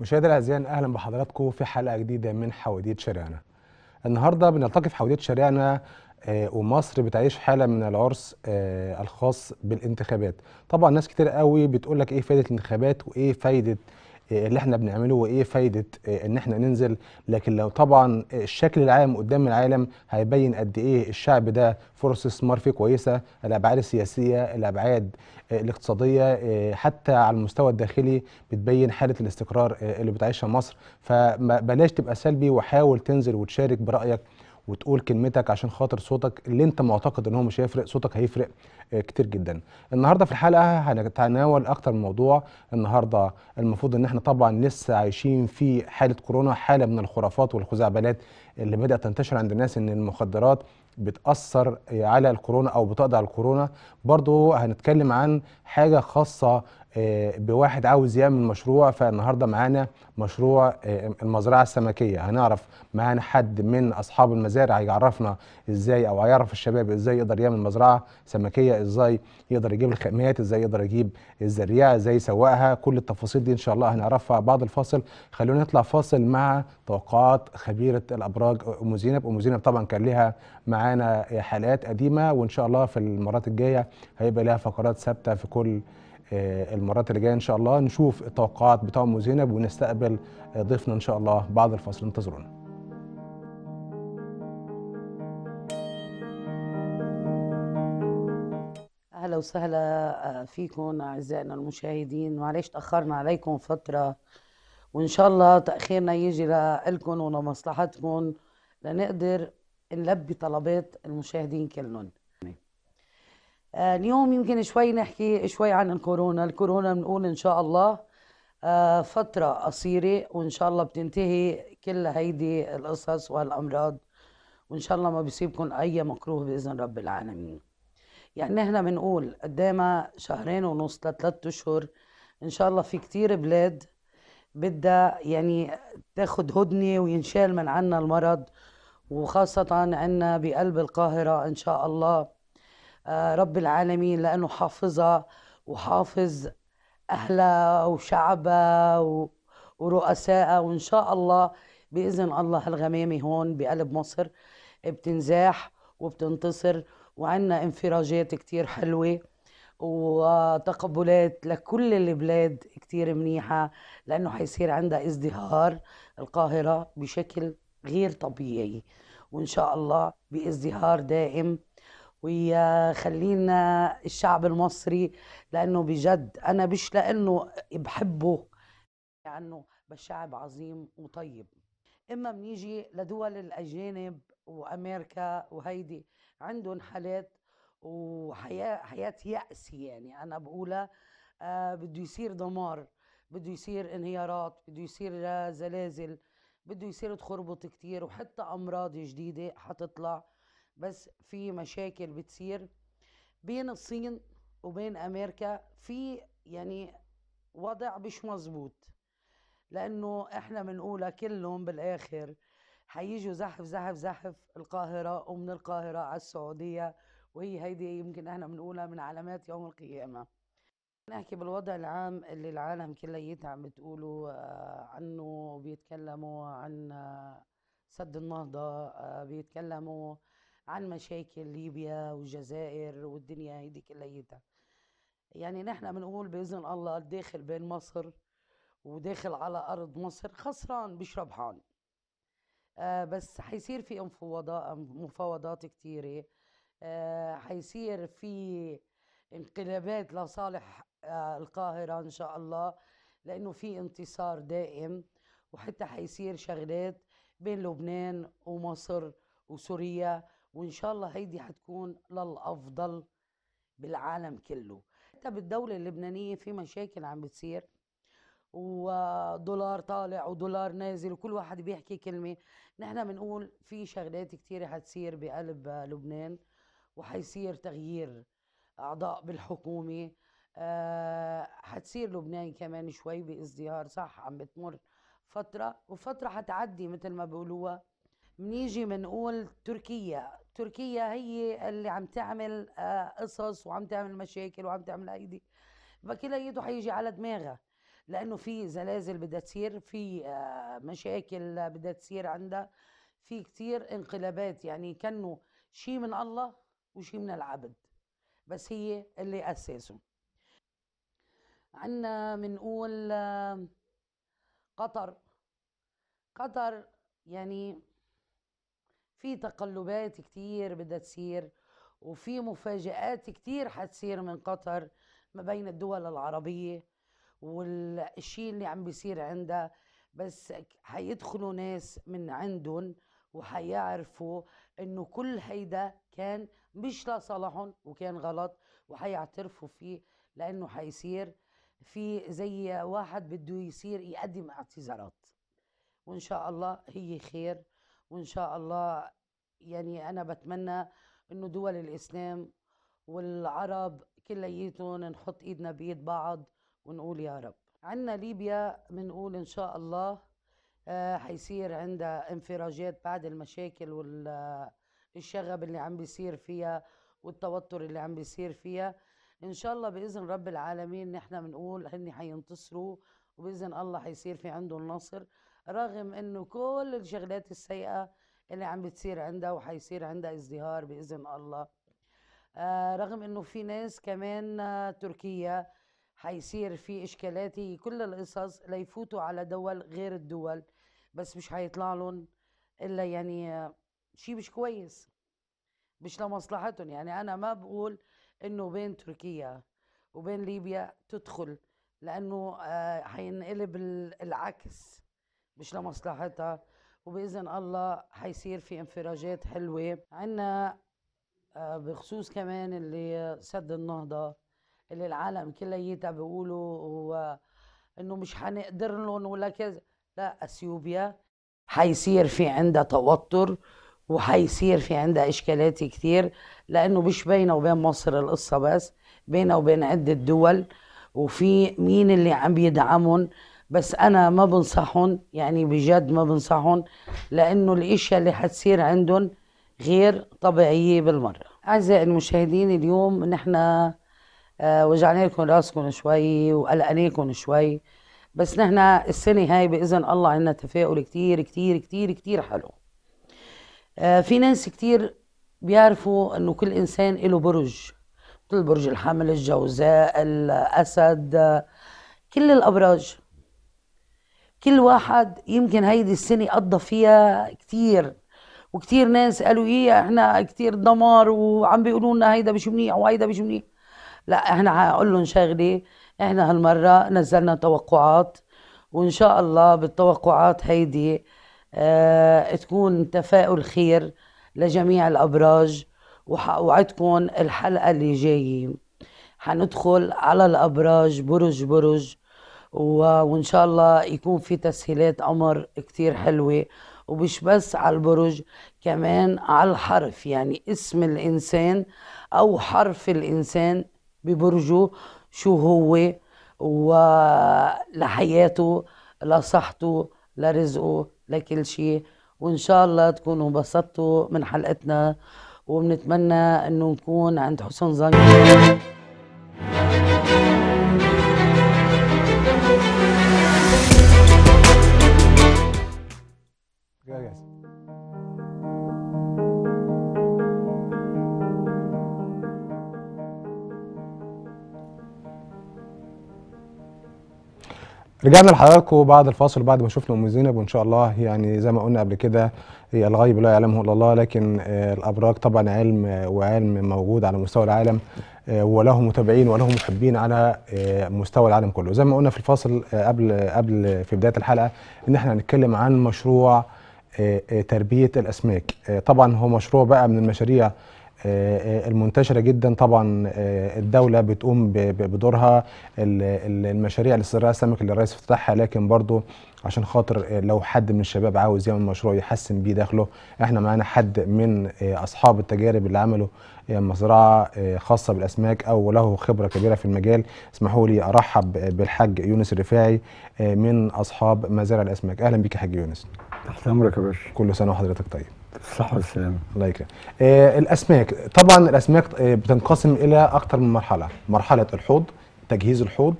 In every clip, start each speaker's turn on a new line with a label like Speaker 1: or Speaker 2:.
Speaker 1: مشاهدي الاعزاء اهلا بحضراتكم في حلقه جديده من حواديت شارعنا. النهارده بنلتقي في حواديت شارعنا آه، ومصر بتعيش حاله من العرس آه، الخاص بالانتخابات. طبعا ناس كتير قوي بتقول لك ايه فائده الانتخابات وايه فائده آه، اللي احنا بنعمله وايه فايده آه، ان احنا ننزل لكن لو طبعا آه، الشكل العام قدام العالم هيبين قد ايه الشعب ده فرص استثمار فيه كويسه الابعاد السياسيه الابعاد الاقتصاديه حتى على المستوى الداخلي بتبين حاله الاستقرار اللي بتعيشها مصر فبلاش تبقى سلبي وحاول تنزل وتشارك برايك وتقول كلمتك عشان خاطر صوتك اللي انت معتقد ان هو مش هيفرق صوتك هيفرق آه، كتير جدا النهارده في الحلقه هنتناول اكتر من موضوع النهارده المفروض ان احنا طبعا لسه عايشين في حاله كورونا حاله من الخرافات والخزعبلات اللي بدات تنتشر عند الناس ان المخدرات بتاثر على الكورونا او بتقضي على الكورونا برضو هنتكلم عن حاجه خاصه آه، بواحد عاوز يعمل مشروع فالنهارده معانا مشروع آه، المزرعه السمكيه هنعرف معانا حد من اصحاب المزارع هيعرفنا ازاي او هيعرف الشباب ازاي يقدر يعمل مزرعه سمكيه ازاي يقدر يجيب الخامات ازاي يقدر يجيب الزريعه ازاي يسوقها كل التفاصيل دي ان شاء الله هنعرفها بعد الفاصل خلونا نطلع فاصل مع توقعات خبيره الابراج ام زينب ام زينب طبعا كان لها معانا حلقات قديمه وان شاء الله في المرات الجايه هيبقى لها فقرات ثابته في كل آه، المرات اللي جايه ان شاء الله نشوف التوقعات بتاع ام زينب ونستقبل آه، ضيفنا ان شاء الله بعد الفصل انتظرونا
Speaker 2: اهلا وسهلا آه، فيكم اعزائنا المشاهدين معلش تاخرنا عليكم فتره وان شاء الله تاخيرنا يجي لكم ولمصلحتكم لنقدر نلبي طلبات المشاهدين كلهم آه، اليوم يمكن شوي نحكي شوي عن الكورونا الكورونا بنقول إن شاء الله آه، فترة قصيرة وإن شاء الله بتنتهي كل هيدي القصص والامراض وإن شاء الله ما بيصيبكم أي مكروه بإذن رب العالمين يعني نحن بنقول قدامها شهرين ونص لثلاث أشهر إن شاء الله في كتير بلاد بدها يعني تاخد هدنة وينشال من عنا المرض وخاصة عنا بقلب القاهرة إن شاء الله رب العالمين لأنه حافظها وحافظ أهلها وشعبها ورؤسائها وإن شاء الله بإذن الله الغمامة هون بقلب مصر بتنزاح وبتنتصر وعنا انفراجات كتير حلوة وتقبلات لكل البلاد كتير منيحة لأنه حيصير عندها ازدهار القاهرة بشكل غير طبيعي وإن شاء الله بازدهار دائم ويخلينا الشعب المصري لانه بجد انا مش لانه بحبه لانه بس بشعب عظيم وطيب اما بنيجي لدول الاجانب وامريكا وهيدي عندهم حالات وحياه حياه يأس يعني انا بقولها آه بده يصير دمار بده يصير انهيارات بده يصير آه، زلازل بده يصير تخربط كتير وحتى امراض جديده حتطلع بس في مشاكل بتصير بين الصين وبين امريكا في يعني وضع مش مظبوط لانه احنا بنقولها كلهم بالاخر حييجوا زحف زحف زحف القاهرة ومن القاهرة على السعودية وهي هيدي يمكن احنا بنقولها من علامات يوم القيامة نحكي بالوضع العام اللي العالم كليتها عم بتقولوا آه، عنه بيتكلموا عن آه، سد النهضة آه، بيتكلموا عن مشاكل ليبيا والجزائر والدنيا هيدي كليتها يعني نحن بنقول باذن الله الداخل بين مصر وداخل على ارض مصر خسران مش ربحان آه بس حيصير في مفاوضات مفاوضات آه حيصير في انقلابات لصالح آه القاهره ان شاء الله لانه في انتصار دائم وحتى حيصير شغلات بين لبنان ومصر وسوريا وان شاء الله هيدي حتكون للافضل بالعالم كله حتى بالدوله اللبنانيه في مشاكل عم بتصير ودولار طالع ودولار نازل وكل واحد بيحكي كلمه نحن بنقول في شغلات كثيره حتصير بقلب لبنان وحيصير تغيير اعضاء بالحكومه أه حتصير لبنان كمان شوي بازدهار صح عم بتمر فترة وفترة حتعدي مثل ما بيقولوها بنيجي بنقول تركيا تركيا هي اللي عم تعمل آه، قصص وعم تعمل مشاكل وعم تعمل ايدي فكل ايده حيجي على دماغها لانه في زلازل بدها تصير في آه، مشاكل بدها تصير عندها في كتير انقلابات يعني كانه شيء من الله وشيء من العبد بس هي اللي اساسه عندنا بنقول آه، قطر قطر يعني في تقلبات كتير بدها تصير وفي مفاجآت كتير حتصير من قطر ما بين الدول العربية والشيء اللي عم بيصير عندها بس حيدخلوا ناس من عندهم وحيعرفوا انه كل هيدا كان مش لصالحهم وكان غلط وحيعترفوا فيه لانه حيصير في زي واحد بده يصير يقدم اعتذارات وان شاء الله هي خير وإن شاء الله يعني أنا بتمنى إنه دول الإسلام والعرب كلياتهم نحط إيدنا بإيد بعض ونقول يا رب عندنا ليبيا بنقول إن شاء الله آه، حيصير عندها انفراجات بعد المشاكل والشغب اللي عم بيصير فيها والتوتر اللي عم بيصير فيها ان شاء الله باذن رب العالمين نحن بنقول هن حينتصروا وباذن الله حيصير في عندهم نصر رغم انه كل الشغلات السيئه اللي عم بتصير عندها وحيصير عندها ازدهار باذن الله آه رغم انه في ناس كمان آه تركيا حيصير في اشكالات كل القصص ليفوتوا على دول غير الدول بس مش حيطلع لهم الا يعني آه، شيء مش كويس مش لمصلحتهم يعني انا ما بقول انه بين تركيا وبين ليبيا تدخل لانه آه، حينقلب العكس مش لمصلحتها وباذن الله حيصير في انفراجات حلوه عندنا آه، بخصوص كمان اللي سد النهضه اللي العالم كلياتها بيقولوا هو انه مش حنقدر لهم ولا كذا لا اثيوبيا حيصير في عندها توتر وحيصير في عندها اشكالات كثير لانه مش بينه وبين مصر القصه بس بينه وبين عده دول وفي مين اللي عم يدعمهم بس انا ما بنصحهم يعني بجد ما بنصحهم لانه الاشياء اللي حتصير عندهم غير طبيعيه بالمره اعزائي المشاهدين اليوم نحن آه، وجعنا لكم راسكم شوي وقلقناكم شوي بس نحن السنه هاي باذن الله عندنا تفاؤل كتير كتير كتير كتير حلو آه، في ناس كتير بيعرفوا انه كل انسان له برج مثل برج الحمل الجوزاء الاسد كل الابراج كل واحد يمكن هيدي السنة قضى فيها كثير وكثير ناس قالوا ايه احنا كثير دمار وعم بيقولوا لنا هيدا مش منيح وهيدا مش منيح لا احنا هقول لهم شغله احنا هالمره نزلنا توقعات وان شاء الله بالتوقعات هيدي اه تكون تفاؤل خير لجميع الابراج وحقوعدكم الحلقه اللي جايه حندخل على الابراج برج برج وان شاء الله يكون في تسهيلات عمر كتير حلوه ومش بس على البرج كمان على الحرف يعني اسم الانسان او حرف الانسان ببرجه شو هو ولحياته لصحته لرزقه لكل شيء وان شاء الله تكونوا انبسطتوا من حلقتنا وبنتمنى انه نكون عند حسن ظنكم
Speaker 1: رجعنا لحضراتكم بعد الفاصل بعد ما شفنا ام زينب وان شاء الله يعني زي ما قلنا قبل كده هي إيه، الغيب لا يعلمه الا الله لكن إيه، الابراج طبعا علم وعلم موجود على مستوى العالم إيه، وله متابعين وله محبين على مستوى العالم كله زي ما قلنا في الفاصل قبل قبل في بدايه الحلقه ان احنا هنتكلم عن مشروع تربيه الاسماك طبعا هو مشروع بقى من المشاريع آه، آه، المنتشره جدا طبعا آه، الدوله بتقوم بدورها المشاريع للزراعه السمك اللي الرئيس افتتحها لكن برضو عشان خاطر لو حد من الشباب عاوز يعمل مشروع يحسن بيه دخله احنا معانا حد من اصحاب التجارب اللي عملوا مزرعه خاصه بالاسماك او له خبره كبيره في المجال اسمحوا لي ارحب بالحاج يونس الرفاعي من اصحاب مزارع الاسماك اهلا بيك يا حاج يونس تحت امرك يا باشا كل سنه وحضرتك طيب الصحة والسلامة الله يكرمك آه الاسماك طبعا الاسماك آه، بتنقسم الى أكثر من مرحله مرحله الحوض تجهيز الحوض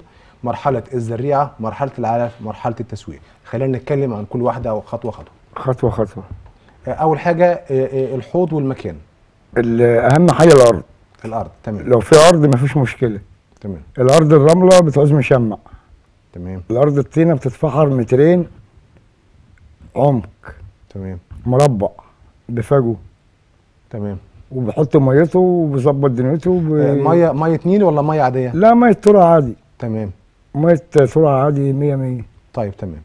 Speaker 1: مرحله الزريعه مرحله العلف مرحله التسويق خلينا نتكلم عن كل واحده خطوه خطوه خطوه خطوه آه اول حاجه آه، آه، الحوض والمكان
Speaker 3: اهم
Speaker 1: حاجه الارض الارض تمام لو في ارض مفيش مشكله
Speaker 3: تمام الارض الرمله بتعوز مشمع تمام الارض الطينه بتتفحر مترين عمق تمام مربع بفاجو تمام وبحط ميته وبظبط دنيته وب... آه، ميه
Speaker 1: ميه نيل ولا ميه عاديه؟ لا ميه ترعه عادي تمام ميه ترعه عادي 100 100 طيب تمام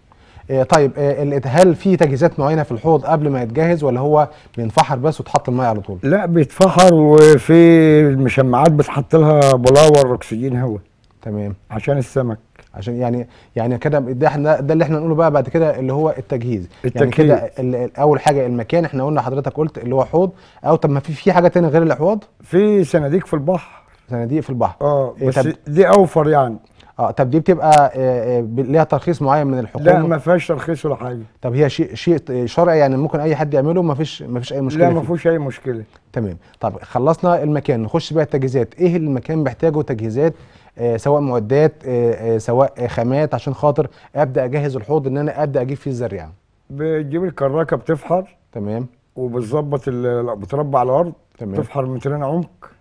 Speaker 1: آه، طيب هل آه، في تجهيزات معينه في الحوض قبل ما يتجهز ولا هو بينفحر بس وتحط الميه على طول؟
Speaker 3: لا بيتفحر وفي المشمعات بتحط لها بلاور اكسجين
Speaker 1: هواء تمام عشان السمك عشان يعني يعني كده ده احنا ده اللي احنا نقوله بقى بعد كده اللي هو التجهيز, التجهيز. يعني كده اول حاجه المكان احنا قلنا حضرتك قلت اللي هو حوض او طب ما في في حاجه ثانيه غير الاحواض في صناديق في البحر صناديق في البحر اه إيه، بس إيه دي اوفر يعني اه طب دي بتبقى آه، آه، ليها ترخيص معين من الحكومه لا ما فيهاش ترخيص ولا حاجه طب هي شيء شيء شرعي يعني ممكن اي حد يعمله ما فيش ما فيش اي مشكله لا ما فيهوش اي مشكله تمام طب خلصنا المكان نخش بقى التجهيزات ايه اللي المكان محتاجه تجهيزات آه، سواء معدات آه، آه، سواء خامات عشان خاطر ابدا اجهز الحوض ان انا ابدا اجيب فيه الزريعه يعني.
Speaker 3: بتجيب الكراكه بتفحر تمام وبتظبط بتربع الارض تمام بتفحر مترين عمق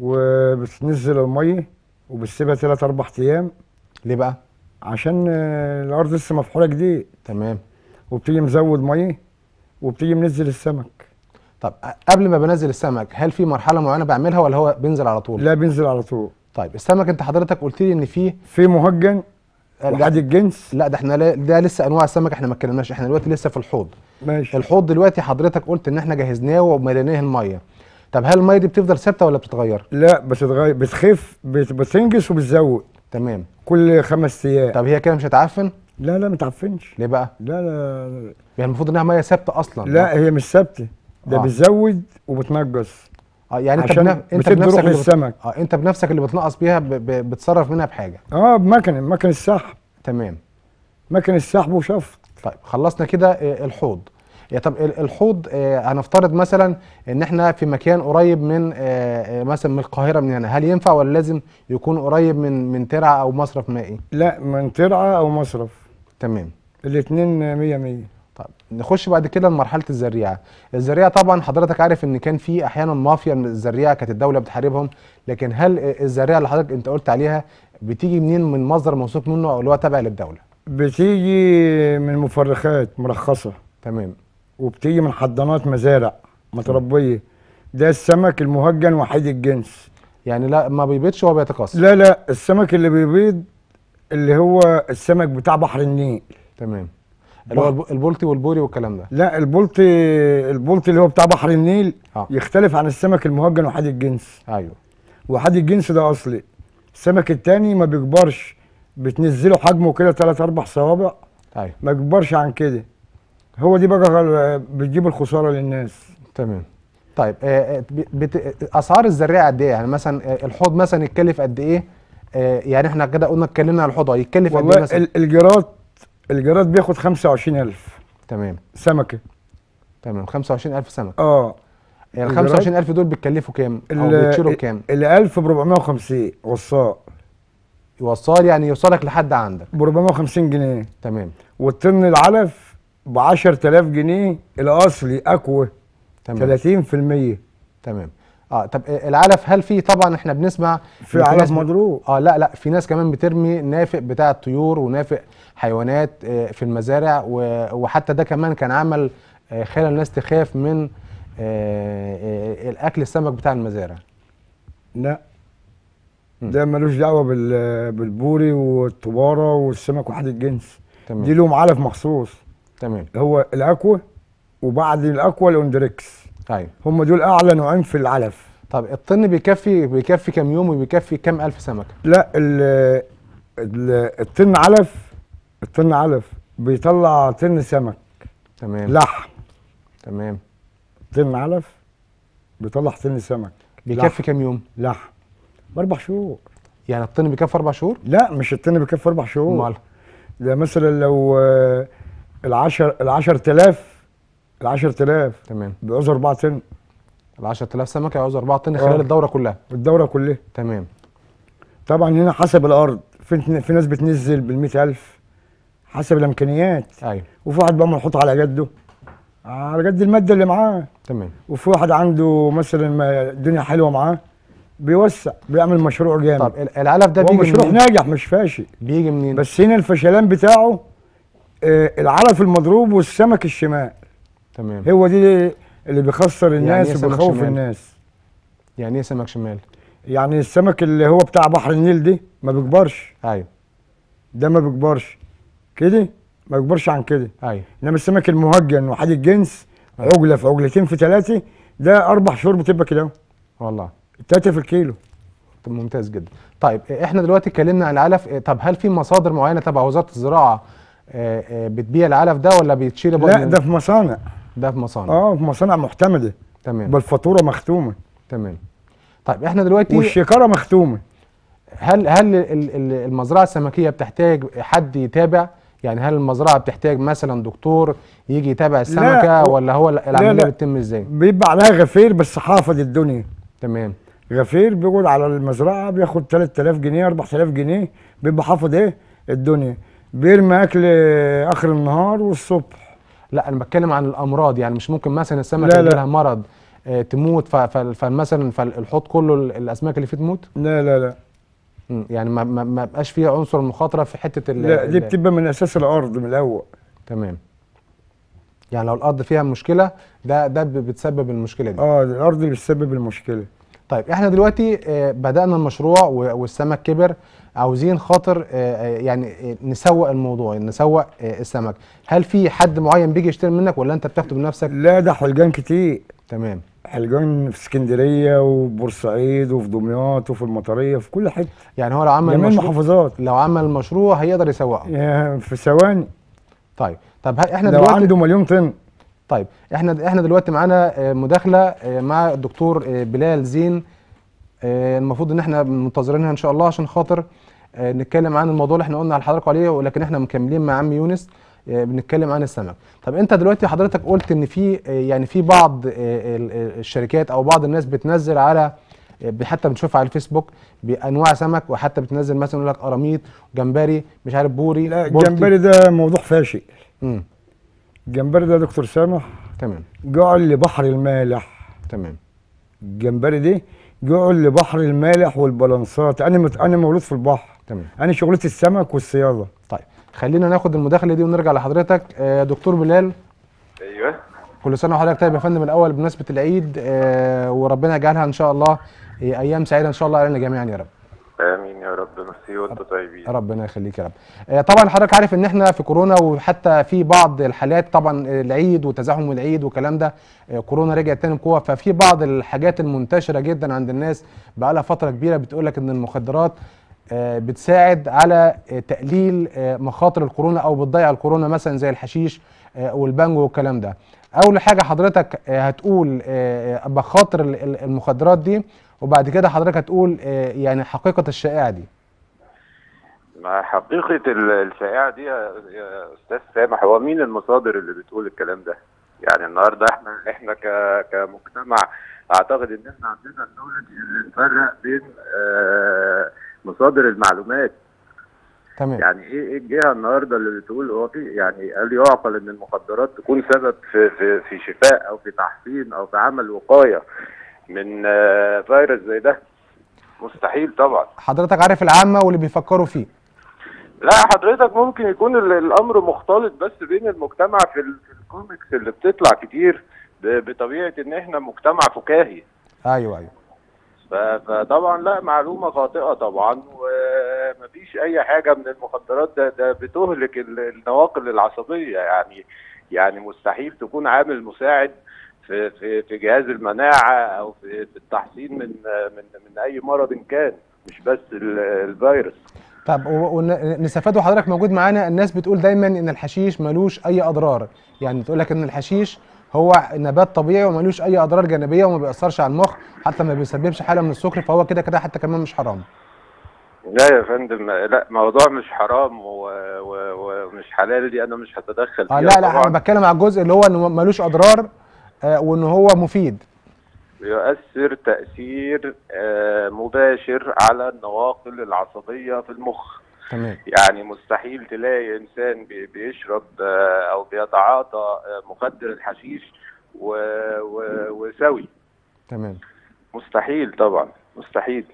Speaker 3: وبتنزل الميه وبتسيبها ثلاث اربع ايام ليه بقى؟ عشان الارض لسه مفحوله جديد تمام وبتيجي مزود ميه وبتيجي منزل السمك
Speaker 1: طب قبل ما بنزل السمك هل في مرحله معينه بعملها ولا هو بينزل على طول؟ لا بينزل على طول طيب السمك انت حضرتك قلت لي ان فيه في مهجن لحد الجنس لا ده احنا ده لسه انواع السمك احنا ما اتكلمناش احنا دلوقتي لسه في الحوض ماشي الحوض دلوقتي حضرتك قلت ان احنا جهزناه ومليناه الميه طب هل الميه دي بتفضل ثابته ولا بتتغير لا بتتغير بتخف
Speaker 3: بتنجس وبتزود تمام كل خمس ايام طب هي كده مش هتعفن لا لا ما
Speaker 1: تعفنش ليه بقى لا لا يعني المفروض انها ميه ثابته اصلا لا, لا هي مش ثابته ده آه. بتزود وبتنجس اه يعني انت بنف... انت بنفسك السمك اه انت بنفسك اللي بتنقص بيها ب... ب... بتصرف منها بحاجه اه بمكنه مكن السحب تمام مكن السحب وشفط طيب خلصنا كده آه، الحوض يا طب الحوض آه، هنفترض مثلا ان احنا في مكان قريب من آه، مثلا من القاهره من هنا هل ينفع ولا لازم يكون قريب من من ترعه او مصرف مائي لا من ترعه او مصرف تمام الاثنين 100 100 نخش بعد كده لمرحله الزريعه الزريعه طبعا حضرتك عارف ان كان في احيانا مافيا من الزريعه كانت الدوله بتحاربهم لكن هل الزريعه اللي حضرتك انت قلت عليها بتيجي منين من مصدر موثوق منه او اللي هو تابع للدوله
Speaker 3: بتيجي من مفرخات مرخصه تمام وبتيجي من حضانات مزارع متربيه ده السمك المهجن وحيد الجنس يعني لا ما بيبيضش وهو بيتقاصى لا لا السمك اللي بيبيض اللي هو السمك بتاع بحر النيل
Speaker 1: تمام اللي هو البلطي والبوري والكلام ده
Speaker 3: لا البلطي البلطي اللي هو بتاع بحر النيل آه. يختلف عن السمك المهجن وحاد الجنس ايوه وحاد الجنس ده اصلي السمك التاني ما بيكبرش بتنزله حجمه كده ثلاث اربع صوابع ايوه ما بيكبرش عن كده هو دي بقى بتجيب الخساره للناس تمام
Speaker 1: طيب آه، آه، اسعار الزريعه قد ايه يعني مثلا آه، الحوض مثلا يتكلف قد ايه يعني احنا كده قلنا اتكلمنا على الحوض يتكلف قد ايه مثلا الجراد الجراد بياخد 25000 تمام سمكه تمام 25000 سمكه اه
Speaker 3: يعني ال 25000
Speaker 1: دول بتكلفوا كام او بتشيلوا كام
Speaker 3: ال 1000 ب 450 وصاء يوصل يعني يوصلك لحد عندك ب 450 جنيه تمام والطن العلف ب 10000 جنيه الاصلي اكوى تمام
Speaker 1: 30% تمام اه طب آه، العلف هل في طبعا احنا بنسمع في علف مضروب اه لا لا في ناس كمان بترمي نافق بتاع الطيور ونافق حيوانات آه، في المزارع وحتى ده كمان كان عمل آه، خلى الناس تخاف من الاكل السمك بتاع المزارع لا
Speaker 3: ده ملوش دعوه بالبوري والطباره والسمك وحد الجنس تمام. دي لهم علف مخصوص تمام هو الاكوا وبعد الاكوا الاوندريكس ايوه هم دول اعلى نوعين في العلف طب الطن بيكفي بيكفي كام يوم وبيكفي كام الف سمكه لا ال الطن علف الطن علف بيطلع طن سمك تمام لحم تمام طن علف بيطلع طن سمك بيكفي كام يوم لحم باربع شهور يعني الطن بيكفي اربع شهور لا مش الطن بيكفي اربع شهور امال ده مثلا لو آه، العشر العشر تلاف ال 10000 تمام بيعوز 4 طن ال 10000 سمكه يعوز 4 طن خلال آه. الدوره كلها الدوره كلها تمام طبعا هنا حسب الارض في في ناس بتنزل بال 100000 حسب الامكانيات ايوه وفي واحد بقى محطوط على جده على قد الماده اللي معاه تمام وفي واحد عنده مثلا الدنيا حلوه معاه بيوسع بيعمل مشروع جامد طب العلف ده بيجي مشروع ناجح مش فاشل بيجي منين بس هنا الفشلان بتاعه آه العلف المضروب والسمك الشمال تمام هو دي اللي بيخسر يعني الناس يعني وبيخوف الناس يعني ايه سمك شمال؟ يعني السمك اللي هو بتاع بحر النيل دي ما بيكبرش ايوه ده ما بيكبرش كده ما بيكبرش عن كده ايوه انما السمك المهجن وحيد الجنس أيوة. عجله في عجلتين في ثلاثه
Speaker 1: ده اربع شهور بتبقى كده والله ثلاثه في الكيلو طب ممتاز جدا طيب احنا دلوقتي اتكلمنا عن العلف طب هل في مصادر معينه تبع وزاره الزراعه آه، آه، بتبيع العلف ده ولا بيتشيل لا ده في مصانع ده في مصانع اه في مصانع محتمله تمام بالفاتوره مختومه تمام طيب احنا دلوقتي والشيكاره مختومه هل هل المزرعه السمكيه بتحتاج حد يتابع يعني هل المزرعه بتحتاج مثلا دكتور يجي يتابع السمكه لا ولا هو العمليه بتتم ازاي بيبقى
Speaker 3: عليها غفير بس حافظ الدنيا تمام غفير بيقول على المزرعه بياخد 3000 جنيه 4000 جنيه بيبقى حافظ ايه الدنيا بيرمي اكل
Speaker 1: اخر النهار والصبح لا انا بتكلم عن الامراض يعني مش ممكن مثلا السمك اللي لها مرض آه، تموت فمثلا فالحوض كله الاسماك اللي فيه تموت لا لا لا يعني ما ما, ما بقاش فيه عنصر مخاطره في حته ال لا دي بتبقى من اساس الارض من الاول تمام يعني لو الارض فيها مشكله ده ده بتسبب المشكله دي اه الارض اللي بتسبب المشكله طيب احنا دلوقتي آه، بدانا المشروع والسمك كبر عاوزين خاطر آه، آه، يعني آه، نسوق الموضوع نسوق السمك هل في حد معين بيجي يشتري منك ولا انت بتاخده بنفسك لا ده حلجان كتير تمام
Speaker 3: حلجان في اسكندريه وبورسعيد وفي دمياط وفي المطريه في كل حته
Speaker 1: يعني هو لو عمل جميع المحافظات لو عمل مشروع هيقدر يسوقه في ثواني طيب طب احنا لو دلوقتي عنده مليون طن طيب احنا احنا دلوقتي معانا مداخله مع الدكتور بلال زين آه، المفروض ان احنا منتظرينها ان شاء الله عشان خاطر آه، نتكلم عن الموضوع اللي احنا قلنا على حضرتك عليه ولكن احنا مكملين مع عم يونس آه، بنتكلم عن السمك طب انت دلوقتي حضرتك قلت ان في يعني في بعض الشركات او بعض الناس بتنزل على حتى بنشوفها على الفيسبوك بانواع سمك وحتى بتنزل مثلا يقول لك قراميط جمبري مش عارف بوري لا الجمبري
Speaker 3: ده موضوع فاشل امم الجمبري ده دكتور سامح تمام
Speaker 1: جعل لبحر المالح
Speaker 3: تمام الجمبري دي جوع لبحر المالح والبلانسات انا مت...
Speaker 1: انا مولود في البحر تمام انا شغلتي السمك والصياده طيب خلينا ناخد المداخله دي ونرجع لحضرتك آه دكتور بلال ايوه كل سنه وحضرتك طيب يا فندم الاول بمناسبه العيد آه وربنا يجعلها ان شاء الله آه، ايام سعيده ان شاء الله علينا جميعا يا رب
Speaker 4: امين يا رب ميرسي وانتم طيبين
Speaker 1: ربنا يخليك يا رب آه، طبعا حضرتك عارف ان احنا في كورونا وحتى في بعض الحالات طبعا العيد وتزاحم العيد والكلام ده آه، كورونا رجعت تاني بقوه ففي بعض الحاجات المنتشره جدا عند الناس بقى لها فتره كبيره بتقول لك ان المخدرات آه، بتساعد على تقليل مخاطر الكورونا او بتضيع الكورونا مثلا زي الحشيش والبانجو والكلام ده اول حاجه حضرتك هتقول مخاطر المخدرات دي وبعد كده حضرتك هتقول آه، يعني حقيقه الشائعه دي
Speaker 4: ما حقيقه الشائعه دي يا استاذ سامح هو مين المصادر اللي بتقول الكلام ده يعني النهارده احنا احنا كمجتمع اعتقد ان احنا عندنا الدوله اللي نفرق بين آه، مصادر المعلومات تمام يعني ايه ايه الجهه النهارده اللي بتقول هو في يعني هل يعقل ان المخدرات تكون سبب في في في شفاء او في تحسين او في عمل وقايه من آه، فيروس زي ده مستحيل طبعا
Speaker 1: حضرتك عارف العامه واللي بيفكروا فيه
Speaker 4: لا حضرتك ممكن يكون الامر مختلط بس بين المجتمع في الكوميكس اللي بتطلع كتير بطبيعه ان احنا مجتمع فكاهي ايوه ايوه فطبعا لا معلومه خاطئه طبعا ومفيش اي حاجه من المخدرات ده ده بتهلك النواقل العصبيه يعني يعني مستحيل تكون عامل مساعد في في في جهاز المناعه او في التحصين من من من اي مرض كان مش بس الفيروس
Speaker 1: طب ونستفاد وحضرتك موجود معانا الناس بتقول دايما ان الحشيش ملوش اي اضرار يعني تقول لك ان الحشيش هو نبات طبيعي وملوش اي اضرار جانبيه وما بيأثرش على المخ حتى ما بيسببش حاله من السكر فهو كده كده حتى كمان مش حرام
Speaker 4: لا يا فندم لا موضوع مش حرام ومش حلال دي انا مش هتدخل آه، فيها آه لا لا انا بتكلم
Speaker 1: على الجزء اللي هو انه ملوش اضرار آه، وان هو مفيد
Speaker 4: يؤثر تأثير آه، مباشر على النواقل العصبية في المخ تمام. يعني مستحيل تلاقي إنسان بيشرب آه، أو بيتعاطى مخدر الحشيش و... و... وسوي تمام مستحيل طبعا مستحيل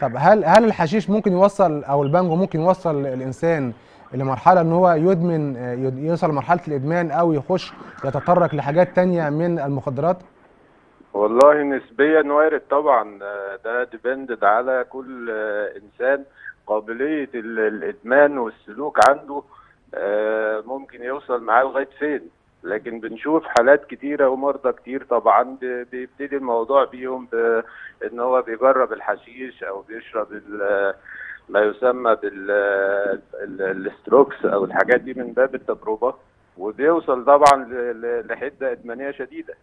Speaker 1: طب هل هل الحشيش ممكن يوصل او البانجو ممكن يوصل الانسان لمرحله ان هو يدمن يوصل لمرحله الادمان او يخش يتطرق لحاجات تانية من المخدرات
Speaker 4: والله نسبيا وارد طبعا آه، ده ديبندد على كل آه، انسان قابليه الادمان والسلوك عنده آه، ممكن يوصل معاه لغايه فين لكن بنشوف حالات كتيره ومرضى كتير طبعا بيبتدي الموضوع بيهم ان هو بيجرب الحشيش او بيشرب ما يسمى بالستروكس او الحاجات دي من باب التجربه وبيوصل طبعا لحده ادمانيه شديده.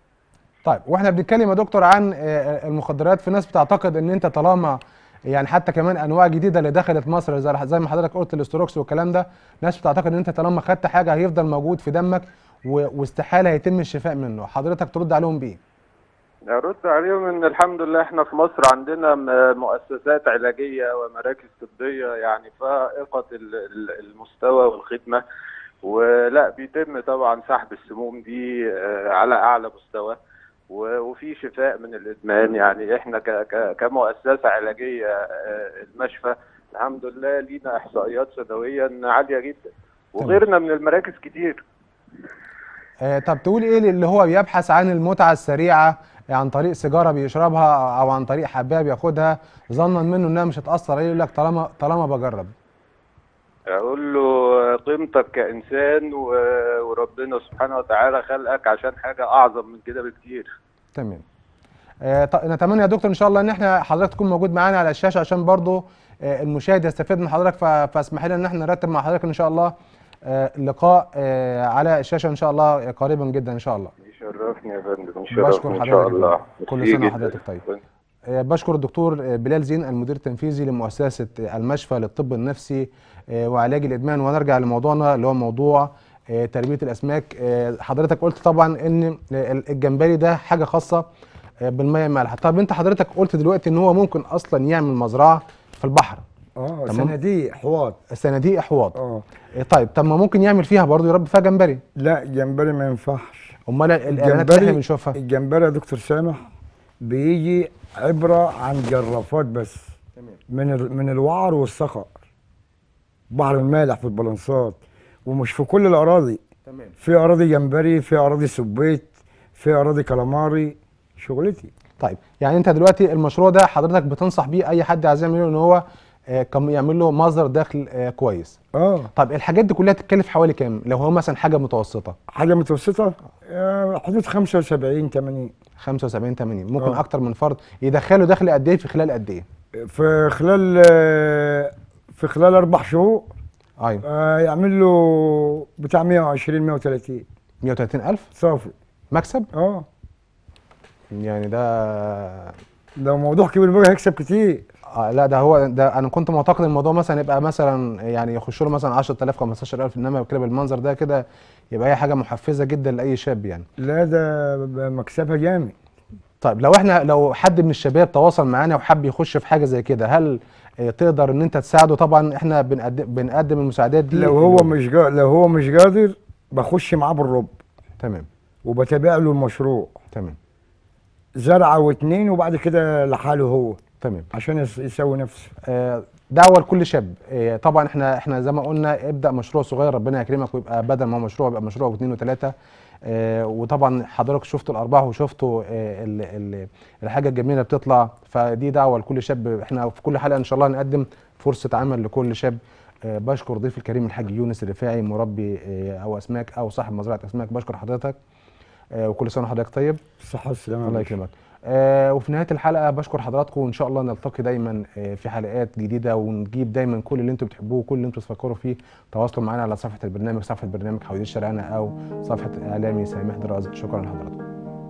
Speaker 1: طيب واحنا بنتكلم يا دكتور عن آه، آه، المخدرات في ناس بتعتقد ان انت طالما يعني حتى كمان انواع جديده اللي دخلت مصر زي ما حضرتك قلت الاستروكس والكلام ده ناس بتعتقد ان انت طالما خدت حاجه هيفضل موجود في دمك واستحاله يتم الشفاء منه حضرتك ترد عليهم بايه؟
Speaker 4: ارد عليهم ان الحمد لله احنا في مصر عندنا مؤسسات علاجيه ومراكز طبيه يعني فائقه المستوى والخدمه ولا بيتم طبعا سحب السموم دي آه، على اعلى مستوى وفي شفاء من الادمان يعني احنا كمؤسسه علاجيه آه، المشفى الحمد لله لينا احصائيات سنويا عاليه جدا وغيرنا من المراكز كتير
Speaker 1: آه، طب تقول ايه اللي هو بيبحث عن المتعه السريعه يعني عن طريق سيجاره بيشربها او عن طريق حبايه بياخدها ظنا منه انها مش هتاثر عليه يقول لك طالما طالما بجرب
Speaker 4: اقول له قيمتك كانسان وربنا سبحانه وتعالى خلقك عشان حاجه اعظم من كده بكتير
Speaker 1: تمام آه، نتمنى يا دكتور ان شاء الله ان احنا حضرتك تكون موجود معانا على الشاشه عشان برضو آه، المشاهد يستفيد من حضرتك فاسمح لنا ان احنا نرتب مع حضرتك ان شاء الله آه، لقاء على الشاشه ان شاء الله قريبا جدا ان شاء الله
Speaker 4: يشرفني يا فندم ان شاء الله كل سنه وحضرتك طيب
Speaker 1: آه، بشكر الدكتور آه، بلال زين المدير التنفيذي لمؤسسه آه، المشفى للطب النفسي وعلاج الادمان ونرجع لموضوعنا اللي هو موضوع تربيه الاسماك حضرتك قلت طبعا ان الجمبري ده حاجه خاصه بالميه المالحه طب انت حضرتك قلت دلوقتي ان هو ممكن اصلا يعمل مزرعه في البحر اه صناديق احواض صناديق احواض اه طيب طب ما ممكن يعمل فيها برضه يربي فيها جمبري لا جمبري ما ينفعش امال الاعلانات اللي احنا بنشوفها الجمبري يا دكتور سامح
Speaker 3: بيجي عبره عن جرافات بس تمام من من الوعر والصخر بحر المالح في البلانسات ومش في كل الاراضي تمام في اراضي جمبري في اراضي سبيت في اراضي كلاماري
Speaker 1: شغلتي طيب يعني انت دلوقتي المشروع ده حضرتك بتنصح بيه اي حد عايز يعمله ان هو آه، كم يعمل له مصدر دخل آه، كويس اه طب الحاجات دي كلها تتكلف حوالي كام لو هو مثلا حاجه متوسطه حاجه متوسطه آه، حدود 75 80 75 80 ممكن أوه. اكتر من فرد يدخله دخل قد ايه في خلال قد ايه في خلال
Speaker 3: في خلال اربع شهور ايوه يعمل له بتاع 120 130 130 الف صافي مكسب اه
Speaker 1: يعني ده لو موضوع كبير بقى هيكسب كتير آه لا ده هو ده انا كنت معتقد الموضوع مثلا يبقى مثلا يعني يخش له مثلا 10000 15000 انما كده بالمنظر ده كده يبقى هي حاجه محفزه جدا لاي شاب يعني لا ده مكسبها جامد طيب لو احنا لو حد من الشباب تواصل معانا وحب يخش في حاجه زي كده هل تقدر ان انت تساعده طبعا احنا بنقدم بنقدم المساعدات دي لو هو مش جا... لو هو مش قادر
Speaker 3: بخش معاه بالرب تمام وبتابع له المشروع
Speaker 1: تمام زرعه واتنين وبعد كده لحاله هو تمام عشان يسوي نفسه آه، دعوه لكل شاب آه، طبعا احنا احنا زي ما قلنا ابدا مشروع صغير ربنا يكرمك ويبقى بدل ما هو مشروع يبقى مشروع واثنين وثلاثه آه، وطبعا حضرتك شفتوا الارباح وشفتوا الحاجه الجميله بتطلع فدي دعوه لكل شاب احنا في كل حلقه ان شاء الله نقدم فرصه عمل لكل شاب بشكر ضيف الكريم الحاج يونس الرفاعي مربي او اسماك او صاحب مزرعه اسماك بشكر حضرتك وكل سنه وحضرتك طيب صحه والسلامه الله يكرمك آه، وفي نهايه الحلقه بشكر حضراتكم وان شاء الله نلتقي دايما آه، في حلقات جديده ونجيب دايما كل اللي انتم بتحبوه وكل اللي انتم بتفكروا فيه تواصلوا معانا على صفحه البرنامج صفحه برنامج حواديت شارعنا او صفحه اعلامي سامح درازي شكرا لحضراتكم